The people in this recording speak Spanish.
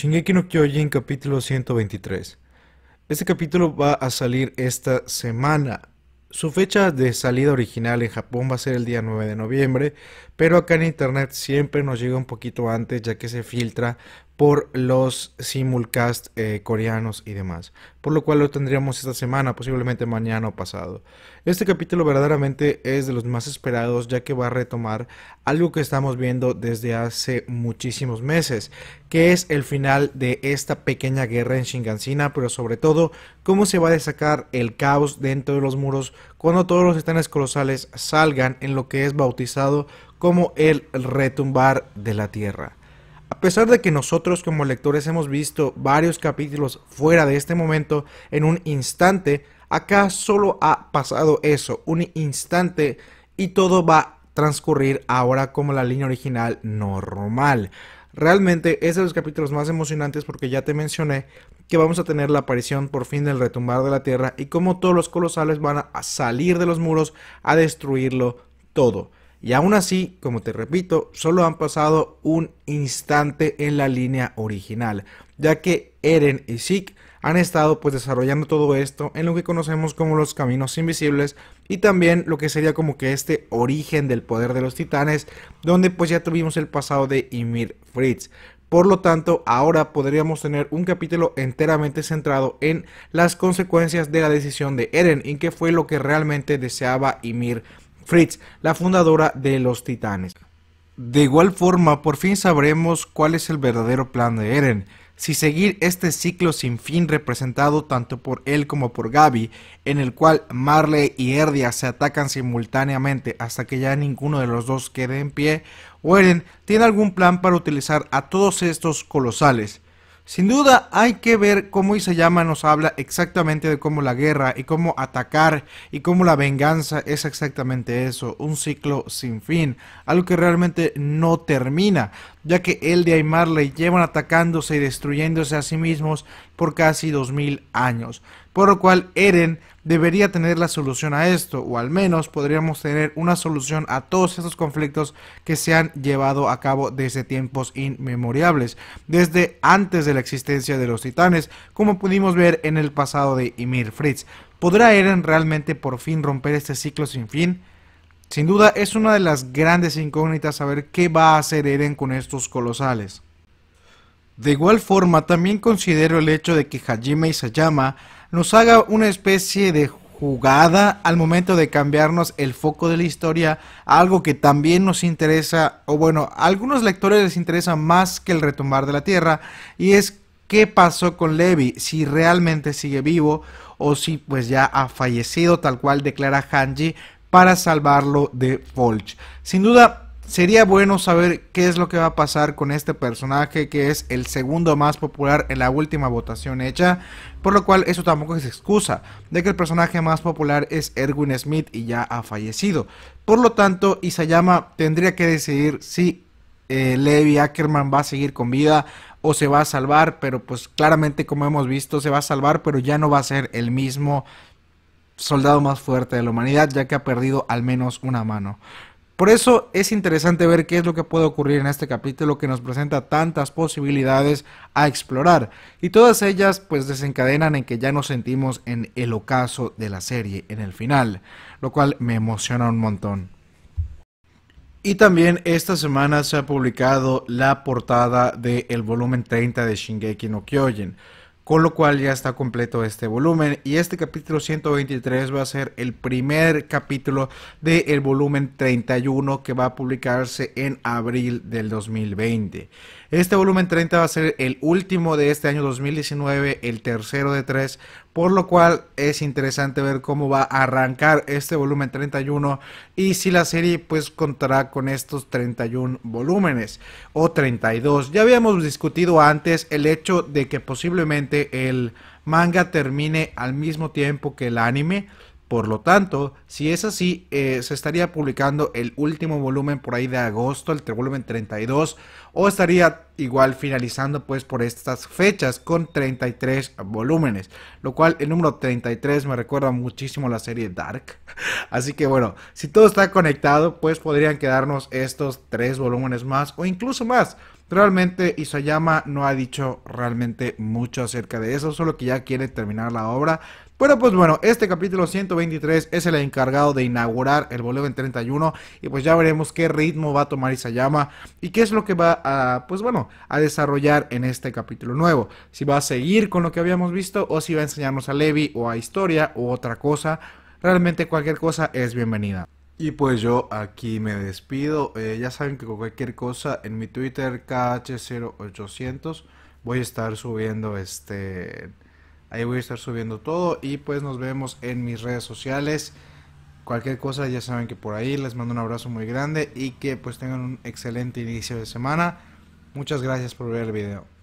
Shingeki no Kyojin capítulo 123. Este capítulo va a salir esta semana. Su fecha de salida original en Japón va a ser el día 9 de noviembre, pero acá en internet siempre nos llega un poquito antes ya que se filtra por los simulcast eh, coreanos y demás. Por lo cual lo tendríamos esta semana, posiblemente mañana o pasado. Este capítulo verdaderamente es de los más esperados ya que va a retomar algo que estamos viendo desde hace muchísimos meses, que es el final de esta pequeña guerra en Shingansina, pero sobre todo cómo se va a sacar el caos dentro de los muros cuando todos los estanes colosales salgan en lo que es bautizado como el retumbar de la tierra. A pesar de que nosotros como lectores hemos visto varios capítulos fuera de este momento en un instante, acá solo ha pasado eso, un instante y todo va a transcurrir ahora como la línea original normal. Realmente es de los capítulos más emocionantes porque ya te mencioné que vamos a tener la aparición por fin del retumbar de la tierra y cómo todos los colosales van a salir de los muros a destruirlo todo. Y aún así, como te repito, solo han pasado un instante en la línea original, ya que Eren y Zeke han estado pues desarrollando todo esto en lo que conocemos como los caminos invisibles y también lo que sería como que este origen del poder de los titanes, donde pues ya tuvimos el pasado de Ymir Fritz. Por lo tanto, ahora podríamos tener un capítulo enteramente centrado en las consecuencias de la decisión de Eren y qué fue lo que realmente deseaba Ymir Fritz, la fundadora de los Titanes. De igual forma, por fin sabremos cuál es el verdadero plan de Eren. Si seguir este ciclo sin fin representado tanto por él como por Gaby, en el cual Marley y Erdia se atacan simultáneamente hasta que ya ninguno de los dos quede en pie, o Eren tiene algún plan para utilizar a todos estos colosales. Sin duda hay que ver cómo Isayama nos habla exactamente de cómo la guerra y cómo atacar y cómo la venganza es exactamente eso, un ciclo sin fin, algo que realmente no termina, ya que el de Aymar llevan atacándose y destruyéndose a sí mismos por casi 2000 años por lo cual Eren debería tener la solución a esto, o al menos podríamos tener una solución a todos esos conflictos que se han llevado a cabo desde tiempos inmemoriales, desde antes de la existencia de los titanes, como pudimos ver en el pasado de Ymir Fritz. ¿Podrá Eren realmente por fin romper este ciclo sin fin? Sin duda es una de las grandes incógnitas saber qué va a hacer Eren con estos colosales. De igual forma, también considero el hecho de que Hajime Isayama nos haga una especie de jugada al momento de cambiarnos el foco de la historia, algo que también nos interesa, o bueno, a algunos lectores les interesa más que el retumbar de la Tierra, y es qué pasó con Levi, si realmente sigue vivo o si pues ya ha fallecido, tal cual declara Hanji, para salvarlo de Folch. Sin duda, Sería bueno saber qué es lo que va a pasar con este personaje que es el segundo más popular en la última votación hecha, por lo cual eso tampoco es excusa, de que el personaje más popular es Erwin Smith y ya ha fallecido. Por lo tanto, Isayama tendría que decidir si Levy eh, Levi Ackerman va a seguir con vida o se va a salvar, pero pues claramente como hemos visto se va a salvar, pero ya no va a ser el mismo soldado más fuerte de la humanidad, ya que ha perdido al menos una mano. Por eso es interesante ver qué es lo que puede ocurrir en este capítulo que nos presenta tantas posibilidades a explorar y todas ellas pues desencadenan en que ya nos sentimos en el ocaso de la serie, en el final, lo cual me emociona un montón. Y también esta semana se ha publicado la portada del volumen 30 de Shingeki no Kyojin con lo cual ya está completo este volumen y este capítulo 123 va a ser el primer capítulo del volumen 31 que va a publicarse en abril del 2020. Este volumen 30 va a ser el último de este año 2019, el tercero de tres por lo cual es interesante ver cómo va a arrancar este volumen 31 y si la serie pues contará con estos 31 volúmenes o 32. Ya habíamos discutido antes el hecho de que posiblemente el manga termine al mismo tiempo que el anime por lo tanto, si es así, eh, se estaría publicando el último volumen por ahí de agosto, el volumen 32, o estaría igual finalizando pues por estas fechas con 33 volúmenes, lo cual el número 33 me recuerda muchísimo a la serie Dark. Así que bueno, si todo está conectado, pues podrían quedarnos estos tres volúmenes más o incluso más. Realmente Isayama no ha dicho realmente mucho acerca de eso, solo que ya quiere terminar la obra. Pero pues bueno, este capítulo 123 es el encargado de inaugurar el volumen 31 y pues ya veremos qué ritmo va a tomar Isayama y qué es lo que va a, pues bueno, a desarrollar en este capítulo nuevo. Si va a seguir con lo que habíamos visto o si va a enseñarnos a Levi o a historia o otra cosa, realmente cualquier cosa es bienvenida. Y pues yo aquí me despido. Eh, ya saben que con cualquier cosa en mi Twitter KH0800 voy a estar subiendo este... Ahí voy a estar subiendo todo y pues nos vemos en mis redes sociales. Cualquier cosa ya saben que por ahí les mando un abrazo muy grande y que pues tengan un excelente inicio de semana. Muchas gracias por ver el video.